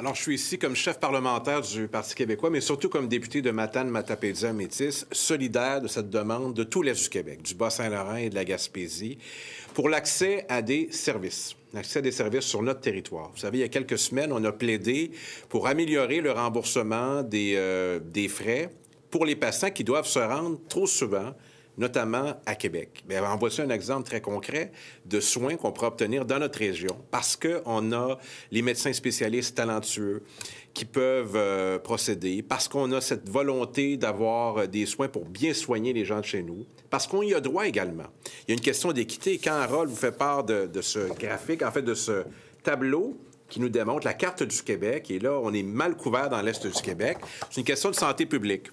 Alors, je suis ici comme chef parlementaire du Parti québécois, mais surtout comme député de Matane, Matapédia, Métis, solidaire de cette demande de tout l'Est du Québec, du Bas-Saint-Laurent et de la Gaspésie, pour l'accès à des services l'accès à des services sur notre territoire. Vous savez, il y a quelques semaines, on a plaidé pour améliorer le remboursement des, euh, des frais pour les patients qui doivent se rendre trop souvent notamment à Québec. Mais en voici un exemple très concret de soins qu'on pourra obtenir dans notre région parce qu'on a les médecins spécialistes talentueux qui peuvent euh, procéder, parce qu'on a cette volonté d'avoir euh, des soins pour bien soigner les gens de chez nous, parce qu'on y a droit également. Il y a une question d'équité. Quand Harold vous fait part de ce graphique, en fait, de ce tableau, qui nous démontre la carte du Québec. Et là, on est mal couvert dans l'Est du Québec. C'est une question de santé publique.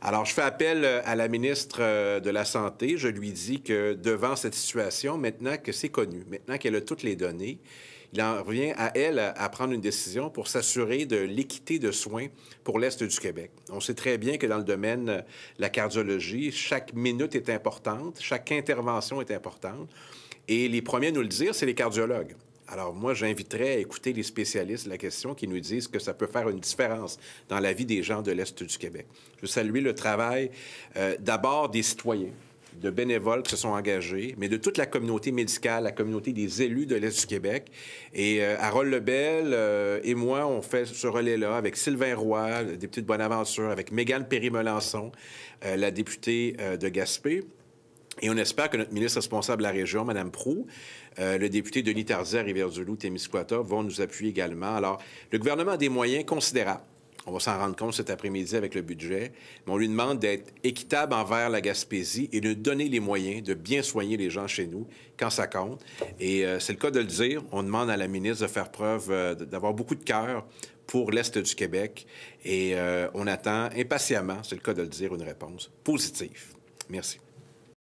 Alors, je fais appel euh, à la ministre euh, de la Santé. Je lui dis que devant cette situation, maintenant que c'est connu, maintenant qu'elle a toutes les données, il en revient à elle à, prendre une décision pour s'assurer de l'équité de soins pour l'Est du Québec. On sait très bien que dans le domaine euh, de la cardiologie, chaque minute est importante, chaque intervention est importante. Et les premiers à nous le dire, c'est les cardiologues. Alors moi, j'inviterais à écouter les spécialistes de la question qui nous disent que ça peut faire une différence dans la vie des gens de l'Est du Québec. Je salue le travail euh, d'abord des citoyens de bénévoles qui se sont engagés, mais de toute la communauté médicale, la communauté des élus de l'Est du Québec. Et euh, Harold Lebel euh, et moi, on fait ce relais-là avec Sylvain Roy, député de Bonaventure, avec Mégane perry la députée de Gaspé, et on espère que notre ministre responsable de la région, Mme Prou, euh, le député Denis Tarzé, Rivière-du-Loup, Témiscouata, vont nous appuyer également. Alors, le gouvernement a des moyens considérables. On va s'en rendre compte cet après-midi avec le budget, mais on lui demande d'être équitable envers la Gaspésie et de donner les moyens de bien soigner les gens chez nous quand ça compte. Et euh, c'est le cas de le dire. On demande à la ministre de faire preuve, euh, d'avoir beaucoup de cœur pour l'Est du Québec et on attend impatiemment, c'est le cas de le dire, une réponse positive. Merci.